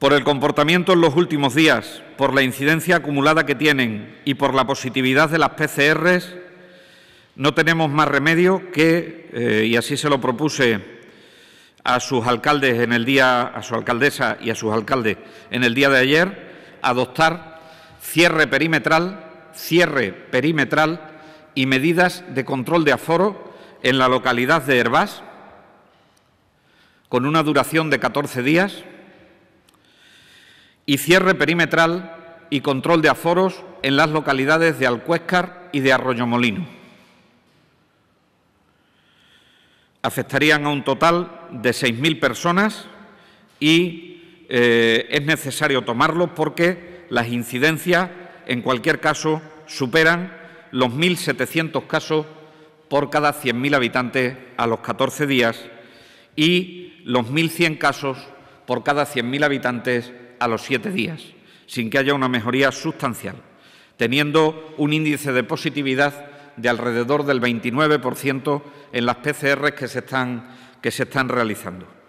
por el comportamiento en los últimos días, por la incidencia acumulada que tienen y por la positividad de las PCRs, no tenemos más remedio que, eh, y así se lo propuse a sus alcaldes en el día, a su alcaldesa y a sus alcaldes en el día de ayer, adoptar cierre perimetral, cierre perimetral y medidas de control de aforo en la localidad de Herbás, con una duración de 14 días y cierre perimetral y control de aforos en las localidades de Alcuéscar y de Arroyomolino. Afectarían a un total de 6.000 personas y eh, es necesario tomarlos porque las incidencias, en cualquier caso, superan los 1.700 casos por cada 100.000 habitantes a los 14 días y los 1.100 casos por cada 100.000 habitantes a los siete días, sin que haya una mejoría sustancial, teniendo un índice de positividad de alrededor del 29% en las PCR que se están, que se están realizando.